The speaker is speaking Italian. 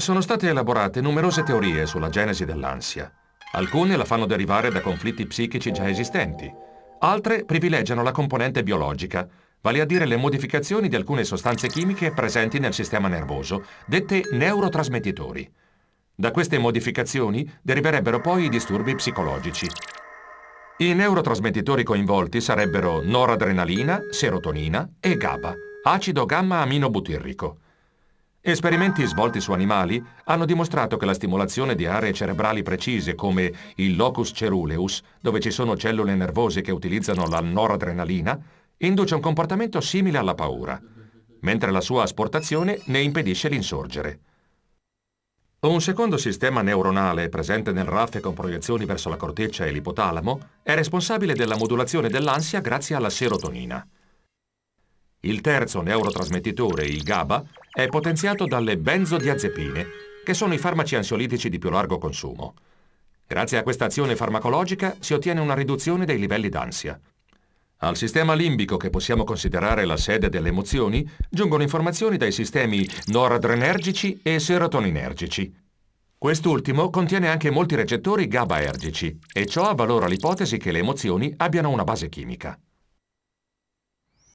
Sono state elaborate numerose teorie sulla genesi dell'ansia. Alcune la fanno derivare da conflitti psichici già esistenti, altre privilegiano la componente biologica, vale a dire le modificazioni di alcune sostanze chimiche presenti nel sistema nervoso, dette neurotrasmettitori. Da queste modificazioni deriverebbero poi i disturbi psicologici. I neurotrasmettitori coinvolti sarebbero noradrenalina, serotonina e GABA, acido gamma aminobutirrico. Esperimenti svolti su animali hanno dimostrato che la stimolazione di aree cerebrali precise come il locus ceruleus, dove ci sono cellule nervose che utilizzano la noradrenalina, induce un comportamento simile alla paura, mentre la sua asportazione ne impedisce l'insorgere. Un secondo sistema neuronale presente nel RAF con proiezioni verso la corteccia e l'ipotalamo è responsabile della modulazione dell'ansia grazie alla serotonina. Il terzo neurotrasmettitore, il GABA, è potenziato dalle benzodiazepine, che sono i farmaci ansiolitici di più largo consumo. Grazie a questa azione farmacologica si ottiene una riduzione dei livelli d'ansia. Al sistema limbico, che possiamo considerare la sede delle emozioni, giungono informazioni dai sistemi noradrenergici e serotoninergici. Quest'ultimo contiene anche molti recettori GABAergici e ciò avvalora l'ipotesi che le emozioni abbiano una base chimica.